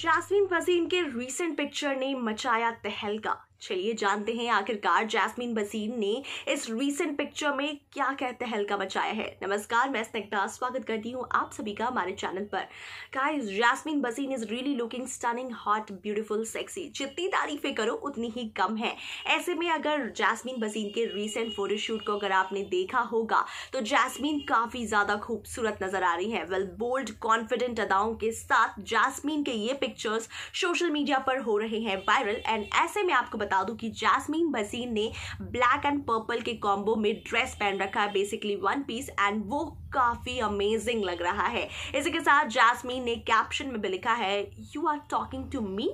Jasmine वजीन के recent picture ने मचाया तहलका चलिए जानते हैं आखिरकार जैस्मीन बसीन ने इस रीसेंट पिक्चर में क्या क्या हल्का मचाया है नमस्कार मैं स्नेग्धा स्वागत करती हूँ आप सभी का हमारे चैनल पर guys Jasmin Bhasin is really looking stunning hot beautiful sexy जितनी तारीफें करो उतनी ही कम है ऐसे में अगर जैस्मीन बसीन के रिसेंट फोटोशूट को अगर आपने देखा होगा तो जैस्मीन काफी ज्यादा खूबसूरत नजर आ रही है वेल बोल्ड कॉन्फिडेंट अदाओं के साथ जैस्मीन के ये पिक्चर्स सोशल मीडिया पर हो रहे हैं वायरल एंड ऐसे में आपको बता दूं कि जैस्मीन बसीन ने ब्लैक एंड पर्पल के कॉम्बो में ड्रेस पहन रखा है बेसिकली वन पीस एंड वो काफी अमेजिंग लग रहा है इसी के साथ जैस्मीन ने कैप्शन में भी लिखा है you are talking to me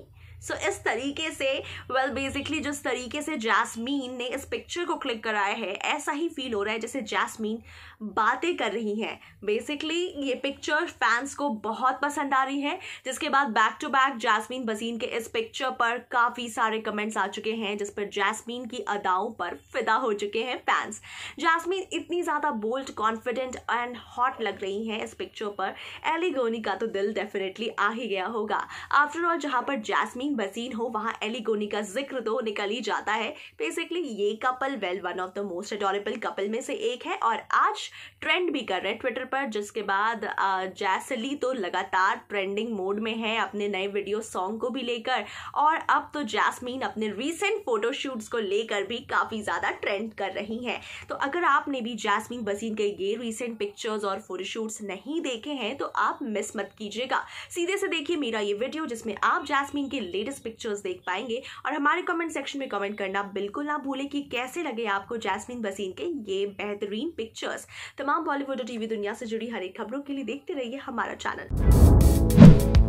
so इस तरीके से वेल बेसिकली जिस तरीके से जासमीन ने इस पिक्चर को क्लिक कराया है ऐसा ही फील हो रहा है जैसे जासमीन बातें कर रही हैं बेसिकली ये पिक्चर फैंस को बहुत पसंद आ रही है जिसके बाद बैक टू बैक जासमीन बसीन के इस पिक्चर पर काफ़ी सारे कमेंट्स आ चुके हैं जिस पर जासमीन की अदाओं पर फिदा हो चुके हैं फैंस जैस्मीन इतनी ज़्यादा बोल्ड कॉन्फिडेंट एंड हॉट लग रही हैं इस पिक्चर पर एलिगोनी का तो दिल डेफिनेटली आ ही गया होगा आफ्टरऑल जहाँ पर जासमीन बसीन हो वहाँ एलिगोनी का जिक्र तो निकल ही जाता है बेसिकली ये couple well one of the most adorable couple में से एक है और आज ट्रेंड भी कर रहे हैं ट्विटर पर जिसके बाद जैसली तो लगातार ट्रेंडिंग मोड में है अपने नए वीडियो सॉन्ग को भी लेकर और अब तो जैसमीन अपने रिसेंट फोटोशूट्स को लेकर भी काफ़ी ज़्यादा ट्रेंड कर रही हैं तो अगर आपने भी जैसमीन बसीन के ये रिसेंट पिक्चर्स और फोटोशूट्स नहीं देखे हैं तो आप मिस मत कीजिएगा सीधे से देखिए मेरा ये वीडियो जिसमें आप जैसमीन के ले लेटेस्ट पिक्चर्स देख पाएंगे और हमारे कमेंट सेक्शन में कमेंट करना बिल्कुल ना भूलें कि कैसे लगे आपको जैस्मिन बसीन के ये बेहतरीन पिक्चर्स तमाम बॉलीवुड और टीवी दुनिया से जुड़ी हर एक खबरों के लिए देखते रहिए हमारा चैनल